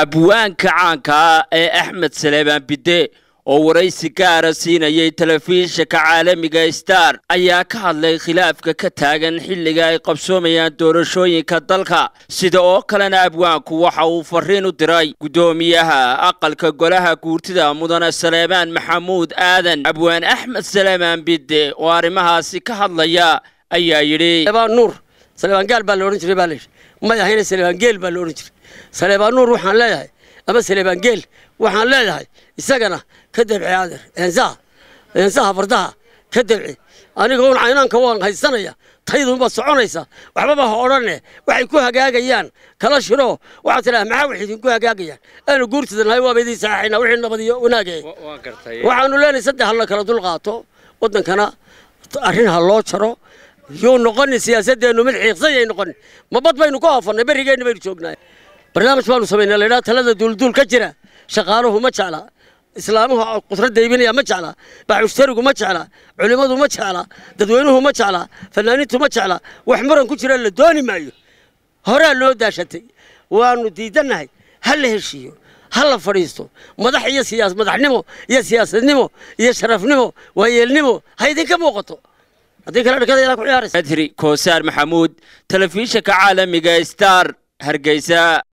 abwaanka caankaa ah ee axmed saleebaan bide oo waraysi gaara siinayay telefishinka caalamiga star ayaa ka hadlay khilaafka ka taagan xilliga ay qabsoomayaan doorashooyinka dalka sida oo kalena abwaanku waxa uu fariin u diray guddoomiyaha aqalka golaha guurtida mudane saleebaan maxamuud aadan abwaan axmed saleebaan bide oo arrimahaasi ka hadlaya ayaa yidhi nuur saleebaangaal baa la odhan jiray baa la yidhi may ahayna saleebaangeel baa la odhan jiray saleebaan nuur waxaan leeyahay ama saleebaan geel waxaan leeyahay isagana ka dabci aader eensaha eensaha fardaha ka dabci aniga un caynaanka waan haysanaya tayduunbaad soconaysa waxbaba ha odhanne waxay ku hagaagayaan kala shiro waxaad tidhaha maxaa wax idinku hagaagayaan aanu guurtidanahay waaba idiin saxaxaynaa wixii nabadiyo wanaagee waxaanu leenahay saddex ha kala dul qaato waddankana arrin ha loo jaro yuu noqonin siyaasaddeennu mid ciiqsan yay noqonin ma bad baynu ku haafanay berigeenna baynu joognaay barnaamij baanu samaynaa la yidhaha talada duulduul ka jira shaqaaluhu ma jecla islaamuhu qudradda iibinaya ma jecla baxushtarigu ma jecla culimmadu ma jecla dadweynuhu ma jecla fanaaniintu ma jecla wax muran ku jira la dooni maayo horaa loo daashatay waanu diidannahay ha la heshiiyo ha la fadhiisto madax iyo siyaas madaxnimo iyo siyaasadnimo iyo sharafnimo waayeelnimo ha idinka muuqato haddii kale dhakada ilaa ku ciyaaraysa adhiri koosaar maxamuud telefishinka caalamiga star hargeysa